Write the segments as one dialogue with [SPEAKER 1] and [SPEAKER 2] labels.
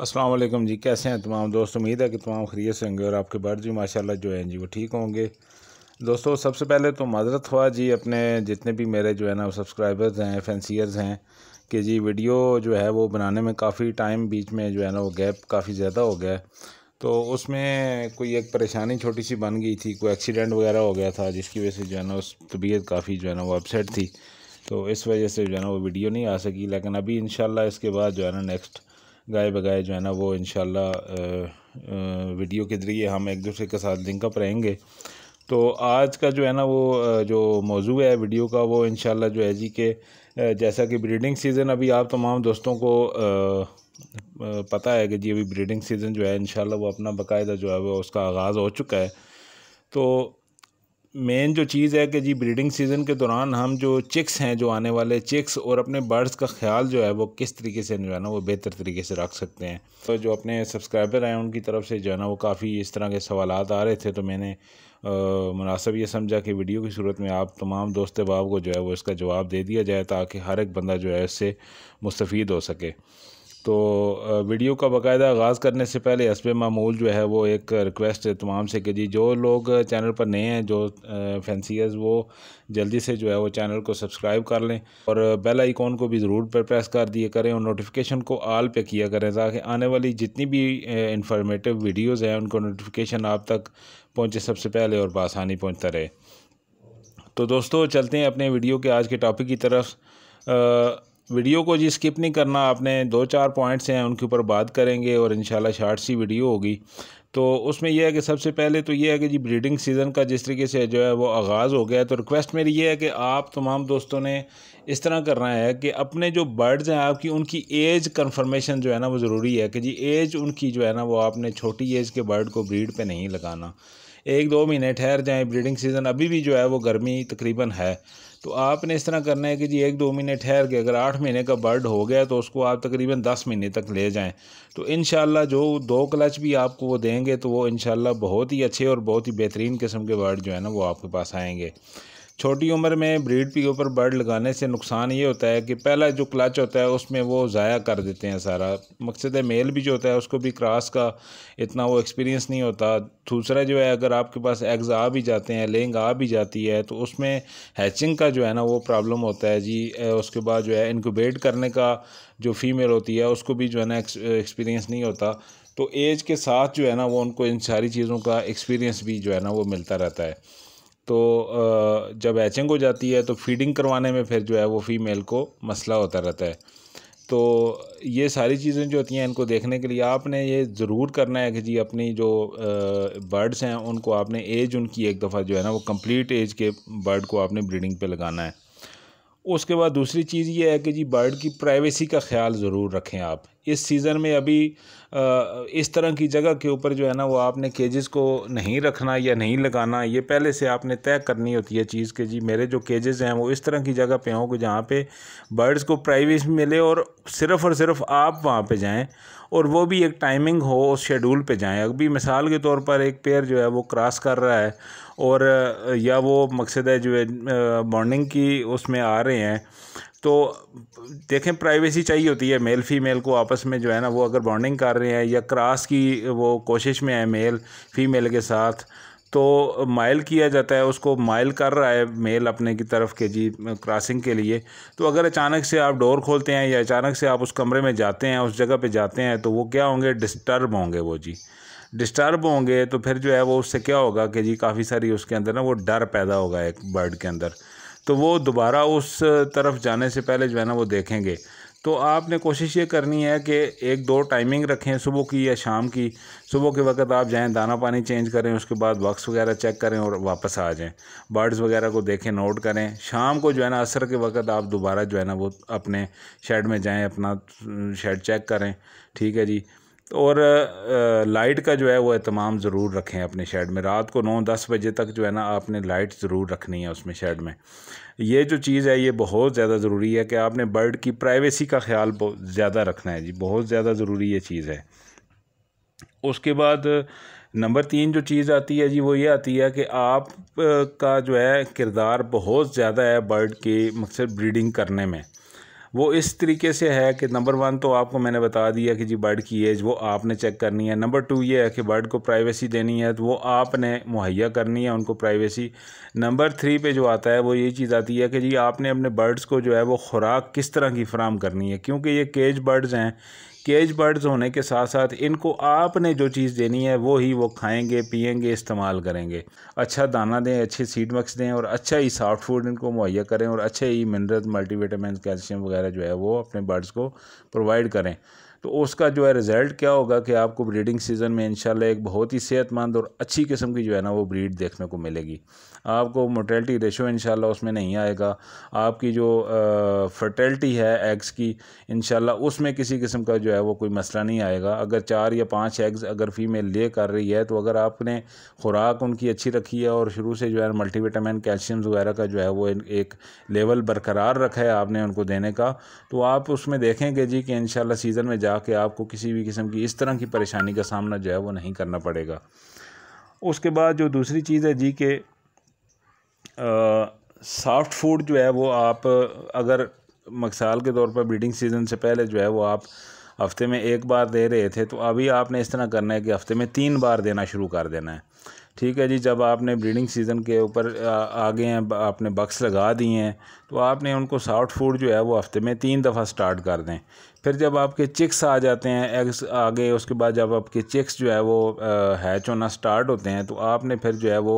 [SPEAKER 1] असलम जी कैसे हैं तमाम दोस्त उम्मीद है कि तमाम खरीय से होंगे और आपके बर्ड भी माशाल्लाह जो हैं जी वो ठीक होंगे दोस्तों सबसे पहले तो माजरत हुआ जी अपने जितने भी मेरे जो है ना सब्सक्राइबर्स हैं फैंसीयर्स हैं कि जी वीडियो जो है वो बनाने में काफ़ी टाइम बीच में जो है ना वो गैप काफ़ी ज़्यादा हो गया तो उसमें कोई एक परेशानी छोटी सी बन गई थी कोई एक्सीडेंट वगैरह हो गया था जिसकी वजह से जो है ना उस तबीयत काफ़ी जो है ना वो अपसेट थी तो इस वजह से जो है ना वो वीडियो नहीं आ सकी लेकिन अभी इन इसके बाद जो है ना नेक्स्ट गाय बगाए जो है ना वो इन वीडियो के ज़रिए हम एक दूसरे के साथ लिंकअप रहेंगे तो आज का जो है ना वो जो मौजू है वीडियो का वो इन जो है जी के जैसा कि ब्रीडिंग सीज़न अभी आप तमाम दोस्तों को पता है कि जी अभी ब्रीडिंग सीज़न जो है इन वो अपना बाकायदा जो है वो उसका आगाज़ हो चुका है तो मेन जो चीज़ है कि जी ब्रीडिंग सीज़न के दौरान हम जो चिक्स हैं जो आने वाले चिक्स और अपने बर्ड्स का ख्याल जो है वो किस तरीके से जो है ना वो बेहतर तरीके से रख सकते हैं तो जो अपने सब्सक्राइबर हैं उनकी तरफ से जो है ना वो काफ़ी इस तरह के सवाल आ रहे थे तो मैंने मुनासब ये समझा कि वीडियो की सूरत में आप तमाम दोस्त बाब को जो है वो इसका जवाब दे दिया जाए ताकि हर एक बंदा जो है इससे मुस्तफ़ हो सके तो वीडियो का बाकायदा आगाज़ करने से पहले हसब मामूल जो है वो एक रिक्वेस्ट है तमाम से कि जी जो लोग चैनल पर नए हैं जो फैंसीज वो जल्दी से जो है वो चैनल को सब्सक्राइब कर लें और बेल आइकॉन को भी ज़रूर पर प्रेस कर दिया करें और नोटिफिकेशन को आल पे किया करें ताकि आने वाली जितनी भी इंफॉर्मेटिव वीडियोज़ हैं उनको नोटिफिकेशन आप तक पहुँचे सबसे पहले और बसानी पहुँचता रहे तो दोस्तों चलते हैं अपने वीडियो के आज के टॉपिक की तरफ वीडियो को जी स्किप नहीं करना आपने दो चार पॉइंट्स हैं उनके ऊपर बात करेंगे और इन शार्ट सी वीडियो होगी तो उसमें यह है कि सबसे पहले तो यह है कि जी ब्रीडिंग सीज़न का जिस तरीके से जो है वो आगाज़ हो गया है तो रिक्वेस्ट मेरी यह है कि आप तमाम दोस्तों ने इस तरह करना है कि अपने जो बर्ड्स हैं आपकी उनकी एज कंफर्मेशन जो है ना वो ज़रूरी है कि जी एज उनकी जो है ना वो आपने छोटी एज के बर्ड को ब्रीड पर नहीं लगाना एक दो महीने ठहर जाएँ ब्रीडिंग सीज़न अभी भी जो है वो गर्मी तकरीबन है तो आपने इस तरह करना है कि जी एक दो महीने ठहर के अगर आठ महीने का बर्ड हो गया तो उसको आप तकरीबन दस महीने तक ले जाएं तो इन जो दो क्लच भी आपको वो देंगे तो वो इन बहुत ही अच्छे और बहुत ही बेहतरीन किस्म के बर्ड जो है ना वो आपके पास आएंगे छोटी उम्र में ब्रीड के ऊपर बर्ड लगाने से नुकसान ये होता है कि पहला जो क्लच होता है उसमें वो ज़ाया कर देते हैं सारा मकसद है मेल भी जो होता है उसको भी क्रॉस का इतना वो एक्सपीरियंस नहीं होता दूसरा जो है अगर आपके पास एग्ज़ आ भी जाते हैं लेंग आ भी जाती है तो उसमें हैचिंग का जो है ना वो प्रॉब्लम होता है जी उसके बाद जो है इनक्यूबेट करने का जो फीमेल होती है उसको भी जो है ना एक्सपीरियंस नहीं होता तो एज के साथ जो है ना वो उनको इन सारी चीज़ों का एक्सपीरियंस भी जो है ना वो मिलता रहता है तो जब हैचिंग हो जाती है तो फीडिंग करवाने में फिर जो है वो फीमेल को मसला होता रहता है तो ये सारी चीज़ें जो होती हैं इनको देखने के लिए आपने ये ज़रूर करना है कि जी अपनी जो बर्ड्स हैं उनको आपने एज उनकी एक दफ़ा जो है ना वो कंप्लीट एज के बर्ड को आपने ब्रीडिंग पे लगाना है उसके बाद दूसरी चीज़ ये है कि जी बर्ड की प्राइवेसी का ख्याल ज़रूर रखें आप इस सीज़न में अभी इस तरह की जगह के ऊपर जो है ना वो आपने केजेस को नहीं रखना या नहीं लगाना ये पहले से आपने तय करनी होती है चीज़ के जी मेरे जो केजेस हैं वो इस तरह की जगह पे हों जहाँ पे बर्ड्स को प्राइवेसी मिले और सिर्फ़ और सिर्फ आप वहाँ पे जाएं और वो भी एक टाइमिंग हो उस शेड्यूल पे जाएं अभी मिसाल के तौर पर एक पेयर जो है वो क्रॉस कर रहा है और या वो मकसद है जो है मॉर्निंग की उसमें आ रहे हैं तो देखें प्राइवेसी चाहिए होती है मेल फीमेल को आपस में जो है ना वो अगर बॉन्डिंग कर रहे हैं या क्रॉस की वो कोशिश में है मेल फीमेल के साथ तो माइल किया जाता है उसको माइल कर रहा है मेल अपने की तरफ के जी क्रॉसिंग के लिए तो अगर अचानक से आप डोर खोलते हैं या अचानक से आप उस कमरे में जाते हैं उस जगह पे जाते हैं तो वो क्या होंगे डिस्टर्ब होंगे वो जी डिस्टर्ब होंगे तो फिर जो है वो उससे क्या होगा कि जी काफ़ी सारी उसके अंदर ना वो डर पैदा होगा एक बर्ड के अंदर तो वो दोबारा उस तरफ जाने से पहले जो है ना वो देखेंगे तो आपने कोशिश ये करनी है कि एक दो टाइमिंग रखें सुबह की या शाम की सुबह के वक्त आप जाएं दाना पानी चेंज करें उसके बाद वक्स वगैरह चेक करें और वापस आ जाएं बर्ड्स वगैरह को देखें नोट करें शाम को जो है ना असर के वक्त आप दोबारा जो है ना वो अपने शेड में जाएं अपना शेड चेक करें ठीक है जी और लाइट का जो है वो अहतमाम ज़रूर रखें अपने शेड में रात को नौ दस बजे तक जो है ना आपने लाइट ज़रूर रखनी है उसमें शेड में ये जो चीज़ है ये बहुत ज़्यादा ज़रूरी है कि आपने बर्ड की प्राइवेसी का ख्याल बहुत ज़्यादा रखना है जी बहुत ज़्यादा ज़रूरी ये चीज़ है उसके बाद नंबर तीन जो चीज़ आती है जी वो ये आती है कि आप का जो है किरदार बहुत ज़्यादा है बर्ड के मकसद ब्रीडिंग करने में वो इस तरीके से है कि नंबर वन तो आपको मैंने बता दिया कि जी बर्ड की एज वो आपने चेक करनी है नंबर टू ये है कि बर्ड को प्राइवेसी देनी है तो वो आपने मुहैया करनी है उनको प्राइवेसी नंबर थ्री पे जो आता है वो ये चीज़ आती है कि जी आपने अपने बर्ड्स को जो है वो खुराक किस तरह की फ़राम करनी है क्योंकि ये केज बर्ड्स हैं केज बर्ड्स होने के साथ साथ इनको आपने जो चीज़ देनी है वो ही वो खाएंगे पिएंगे इस्तेमाल करेंगे अच्छा दाना दें अच्छे सीड मक्स दें और अच्छा ही सॉफ्ट फूड इनको मुहैया करें और अच्छे ही मिनरल मल्टीविटामिन कैल्शियम वगैरह जो है वो अपने बर्ड्स को प्रोवाइड करें तो उसका जो है रिज़ल्ट क्या होगा कि आपको ब्रीडिंग सीज़न में इन एक बहुत ही सेहतमंद और अच्छी किस्म की जो है ना वो ब्रीड देखने को मिलेगी आपको मोटेलिटी रेशो इन उसमें नहीं आएगा आपकी जो फर्टेलिटी है एग्स की इन उसमें किसी किस्म का जो है वो कोई मसला नहीं आएगा अगर चार या पाँच एग्स अगर फीमेल ले कर रही है तो अगर आपने खुराक उनकी अच्छी रखी है और शुरू से जो है मल्टीविटामिन कैल्शियम वगैरह का जो है वो एक लेवल बरकरार रखा है आपने उनको देने का तो आप उसमें देखेंगे जी कि इन सीज़न में जा जाके आपको किसी भी किस्म की इस तरह की परेशानी का सामना जो है वो नहीं करना पड़ेगा उसके बाद जो दूसरी चीज़ है जी के सॉफ्ट फूड जो है वो आप अगर मकसाल के तौर पर ब्रीडिंग सीज़न से पहले जो है वो आप हफ्ते में एक बार दे रहे थे तो अभी आपने इस तरह करना है कि हफ्ते में तीन बार देना शुरू कर देना है ठीक है जी जब आपने ब्रीडिंग सीज़न के ऊपर आ गए हैं आपने बक्स लगा दिए हैं तो आपने उनको सॉफ्ट फूड जो है वो हफ्ते में तीन दफ़ा स्टार्ट कर दें फिर जब आपके चिक्स आ जाते हैं एग्स आगे उसके बाद जब आपके चिक्स जो है वो हैच होना स्टार्ट होते हैं तो आपने फिर जो है वो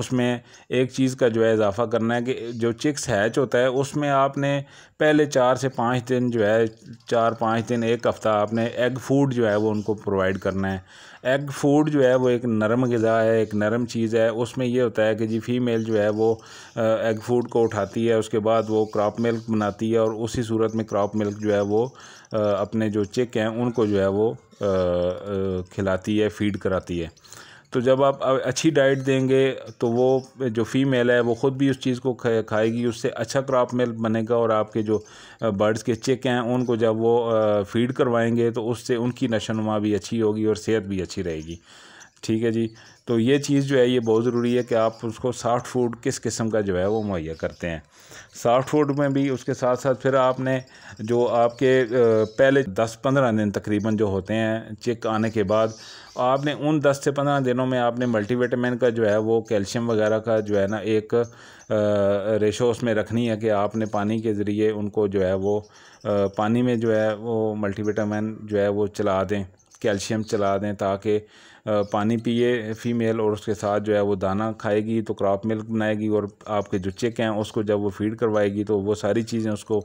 [SPEAKER 1] उसमें एक चीज़ का जो है इजाफा करना है कि जो चिक्स हैच होता है उसमें आपने पहले चार से पाँच दिन जो है चार पाँच दिन एक हफ़्ता आपने एग फूड जो है वो उनको प्रोवाइड करना है एग फूड जो है वो एक नरम गज़ा है एक नरम चीज़ है उसमें ये होता है कि जी फीमेल जो है वो एग फूड को उठाती है उसके बाद वो क्रॉप मिल्क बनाती है और उसी सूरत में क्रॉप मिल्क जो है वो अपने जो चिक हैं उनको जो है वो खिलाती है फीड कराती है तो जब आप अच्छी डाइट देंगे तो वो जो फीमेल है वो ख़ुद भी उस चीज़ को खाएगी उससे अच्छा क्रॉप मेल बनेगा और आपके जो बर्ड्स के चिक हैं उनको जब वो फीड करवाएंगे तो उससे उनकी नशोनुमा भी अच्छी होगी और सेहत भी अच्छी रहेगी ठीक है जी तो ये चीज़ जो है ये बहुत ज़रूरी है कि आप उसको सॉफ्ट फूड किस किस्म का जो है वो मुहैया करते हैं सॉफ्ट फूड में भी उसके साथ साथ फिर आपने जो आपके पहले दस पंद्रह दिन तकरीबन जो होते हैं चेक आने के बाद आपने उन दस से पंद्रह दिनों में आपने मल्टीविटामिन का जो है वो कैल्शियम वगैरह का जो है ना एक रेशो उसमें रखनी है कि आपने पानी के ज़रिए उनको जो है वो पानी में जो है वो मल्टीविटामिन जो है वो चला दें कैल्शियम चला दें ताकि पानी पिए फीमेल और उसके साथ जो है वो दाना खाएगी तो क्रॉप मिल्क बनाएगी और आपके जो चिक हैं उसको जब वो फीड करवाएगी तो वो सारी चीज़ें उसको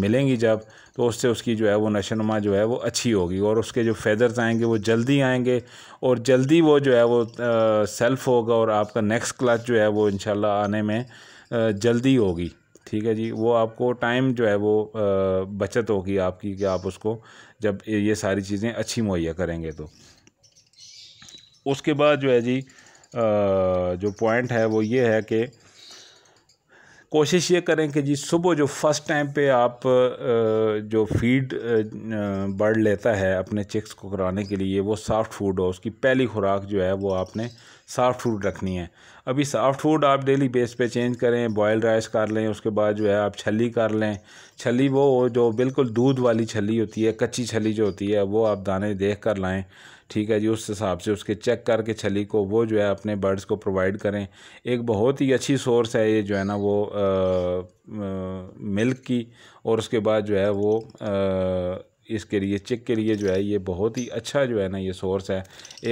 [SPEAKER 1] मिलेंगी जब तो उससे उसकी जो है वो नशोनुमा जो है वो अच्छी होगी और उसके जो फैदर्स आएंगे वो जल्दी आएंगे और जल्दी वो जो है वो सेल्फ होगा और आपका नेक्स्ट क्लच जो है वो इन आने में जल्दी होगी ठीक है जी वो आपको टाइम जो है वो बचत होगी आपकी कि आप उसको जब ये सारी चीज़ें अच्छी मुहैया करेंगे तो उसके बाद जो है जी जो पॉइंट है वो ये है कि कोशिश ये करें कि जी सुबह जो फर्स्ट टाइम पे आप जो फीड बर्ड लेता है अपने चिक्स को कराने के लिए वो सॉफ्ट फूड हो उसकी पहली खुराक जो है वो आपने सॉफ्ट फूड रखनी है अभी सॉफ्ट फूड आप डेली बेस पे चेंज करें बॉयल राइस कर लें उसके बाद जो है आप छली कर लें छली वो जो बिल्कुल दूध वाली छली होती है कच्ची छली जो होती है वो आप दाने देख कर लाएँ ठीक है जी उस हिसाब से उसके चेक करके छली को वो जो है अपने बर्ड्स को प्रोवाइड करें एक बहुत ही अच्छी सोर्स है ये जो है ना वो आ, आ, मिल्क की और उसके बाद जो है वो आ, इसके लिए चिक के लिए जो है ये बहुत ही अच्छा जो है ना ये सोर्स है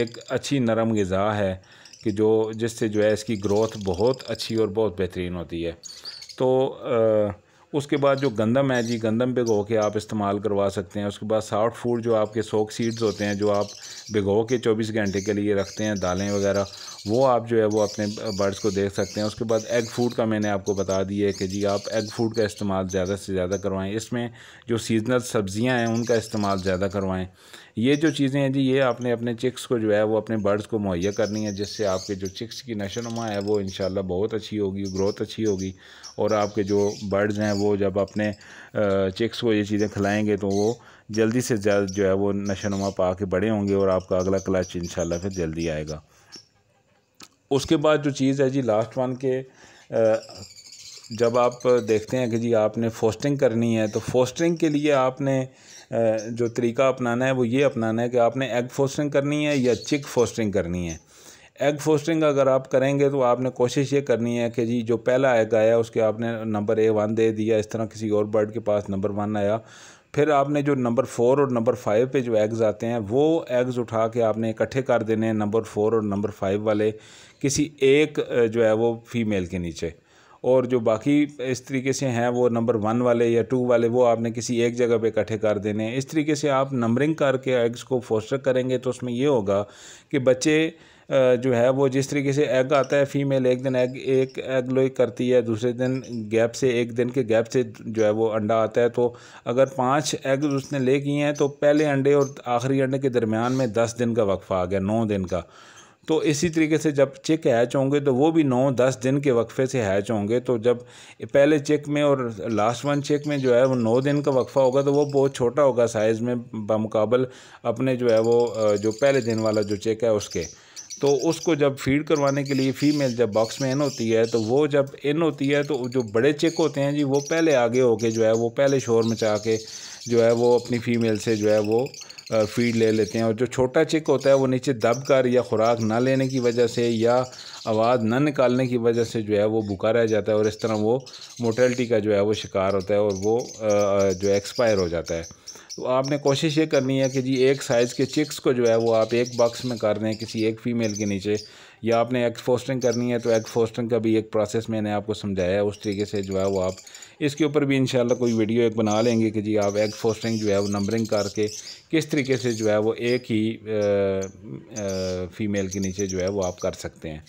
[SPEAKER 1] एक अच्छी नरम गज़ा है कि जो जिससे जो है इसकी ग्रोथ बहुत अच्छी और बहुत बेहतरीन होती है तो आ, उसके बाद जो गंदम है जी गंदम भिगो के आप इस्तेमाल करवा सकते हैं उसके बाद सॉफ्ट फूड जो आपके सोक सीड्स होते हैं जो आप भिगो के चौबीस घंटे के लिए रखते हैं दालें वगैरह वो आप जो है वो अपने बर्ड्स को देख सकते हैं उसके बाद एग फूड का मैंने आपको बता दिया है कि जी आप एग फूड का इस्तेमाल ज़्यादा से ज़्यादा करवाएँ इसमें जो सीजनल सब्ज़ियाँ हैं उनका इस्तेमाल ज़्यादा करवाएँ ये जो चीज़ें हैं जी ये आपने अपने चिक्स को जो है वो अपने बर्ड्स को मुहैया करनी है जिससे आपके जो चिक्स की नशोनुमा है वो इन बहुत अच्छी होगी ग्रोथ अच्छी होगी और आपके जो बर्ड्स हैं वो जब अपने चिक्स को ये चीज़ें खिलाएँगे तो वो जल्दी से जल्द जो है वो नशोनुमा पा के बड़े होंगे और आपका अगला क्लच इन फिर जल्दी आएगा उसके बाद जो चीज़ है जी लास्ट वन के जब आप देखते हैं कि जी आपने फोस्टिंग करनी है तो फोस्टिंग के लिए आपने जो तरीका अपनाना है वो ये अपनाना है कि आपने एग फोस्टिंग करनी है या चिक फोस्टिंग करनी है एग फोस्टिंग अगर आप करेंगे तो आपने कोशिश ये करनी है कि जी जो पहला एग आया उसके आपने नंबर ए वन दे दिया इस तरह किसी और बर्ड के पास नंबर वन आया फिर आपने जो नंबर फोर और नंबर फाइव पे जो एग्ज़ आते हैं वो एग्ज़ उठा के आपने इकट्ठे कर देने हैं नंबर फोर और नंबर फाइव वाले किसी एक जो है वो फीमेल के नीचे और जो बाकी इस तरीके से हैं वो नंबर वन वाले या टू वाले वो आपने किसी एक जगह पे इकट्ठे कर देने हैं इस तरीके से आप नंबरिंग करके एग्स को फोस्टर करेंगे तो उसमें ये होगा कि बच्चे जो है वो जिस तरीके से एग आता है फीमेल एक दिन एग एक एग लोई करती है दूसरे दिन गैप से एक दिन के गैप से जो है वो अंडा आता है तो अगर पाँच एग उसने ले किए हैं तो पहले अंडे और आखिरी अंडे के दरमियान में दस दिन का वक्फा आ गया नौ दिन का तो इसी तरीके से जब चेक हैच होंगे तो वो भी नौ दस दिन के वक्फे से हैच होंगे तो जब पहले चेक में और लास्ट वन चेक में जो है वो नौ दिन का वक्फा होगा तो वो बहुत छोटा होगा साइज़ में बमकबल अपने जो है वो जो पहले दिन वाला जो चेक है उसके तो उसको जब फीड करवाने के लिए फीमेल जब बॉक्स में इन होती है तो वो जब इन होती है तो जो बड़े चेक होते हैं जी वो पहले आगे होके जो है वो पहले शोर मचा के जो है वो अपनी फ़ीमेल से जो है वो फीड ले लेते हैं और जो छोटा चिक होता है वो नीचे दब कर या ख़ुराक ना लेने की वजह से या आवाज़ ना निकालने की वजह से जो है वो भूखा रह जाता है और इस तरह वो मोटेलिटी का जो है वो शिकार होता है और वो जो एक्सपायर हो जाता है तो आपने कोशिश ये करनी है कि जी एक साइज़ के चिक्स को जो है वो आप एक बॉक्स में कर दें किसी एक फ़ीमेल के नीचे या आपने एग फोस्टिंग करनी है तो एग फोस्टिंग का भी एक प्रोसेस मैंने आपको समझाया है उस तरीके से जो है वो आप इसके ऊपर भी इन कोई वीडियो एक बना लेंगे कि जी आप एग फोस्टिंग जो है वो नंबरिंग करके किस तरीके से जो है वो एक ही आ, आ, फ़ीमेल के नीचे जो है वो आप कर सकते हैं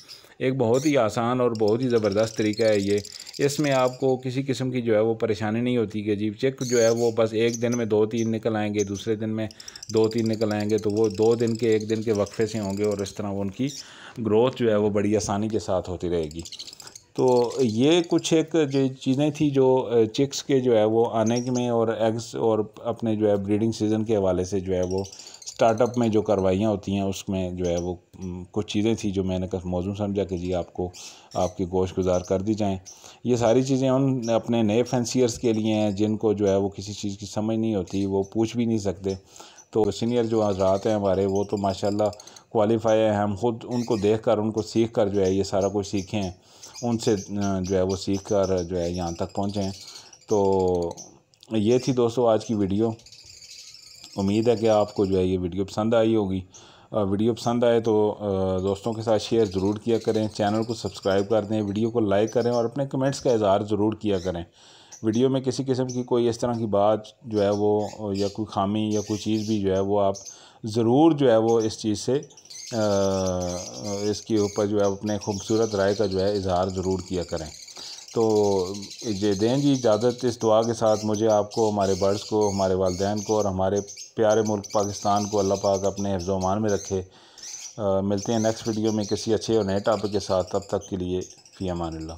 [SPEAKER 1] एक बहुत ही आसान और बहुत ही ज़बरदस्त तरीका है ये इसमें आपको किसी किस्म की जो है वो परेशानी नहीं होती कि जी चेक जो है वो बस एक दिन में दो तीन निकल आएंगे दूसरे दिन में दो तीन निकल आएंगे तो वो दो दिन के एक दिन के वक्फे से होंगे और इस तरह वो उनकी ग्रोथ जो है वो बड़ी आसानी के साथ होती रहेगी तो ये कुछ एक जो चीज़ें थी जो चिक्स के जो है वो आने में और एग्स और अपने जो है ब्रीडिंग सीज़न के हवाले से जो है वो स्टार्टअप में जो कार्रवाइयाँ होती हैं उसमें जो है वो कुछ चीज़ें थी जो मैंने मौजूद समझा कि जी आपको आपकी गोश गुजार कर दी जाएँ ये सारी चीज़ें उन अपने नए फैंसियर्स के लिए हैं जिनको जो है वो किसी चीज़ की समझ नहीं होती वो पूछ भी नहीं सकते तो सीनियर जो हजरात हैं हमारे वो तो माशाल्लाह क्वालिफाई है हम ख़ुद उनको देख कर उनको सीख कर जो है ये सारा कुछ सीखे हैं उनसे जो है वो सीख कर जो है यहाँ तक पहुँचे हैं तो ये थी दोस्तों आज की वीडियो उम्मीद है कि आपको जो है ये वीडियो पसंद आई होगी वीडियो पसंद आए तो दोस्तों के साथ शेयर ज़रूर किया करें चैनल को सब्सक्राइब कर दें वीडियो को लाइक करें और अपने कमेंट्स का इजहार ज़रूर किया करें वीडियो में किसी किस्म की कोई इस तरह की बात जो है वो या कोई खामी या कोई चीज़ भी जो है वो आप ज़रूर जो है वो इस चीज़ से इसके ऊपर जो है अपने खूबसूरत राय का जो है इजहार ज़रूर किया करें तो ये दें जी इजाज़त इस दुआ के साथ मुझे आपको हमारे बर्ड्स को हमारे वालदेन को और हमारे प्यारे मुल्क पाकिस्तान को अल्लाह पाक अपने हिफ्जमान में रखे आ, मिलते हैं नेक्स्ट वीडियो में किसी अच्छे और नए टॉपिक के साथ तब तक के लिए फ़ी अमान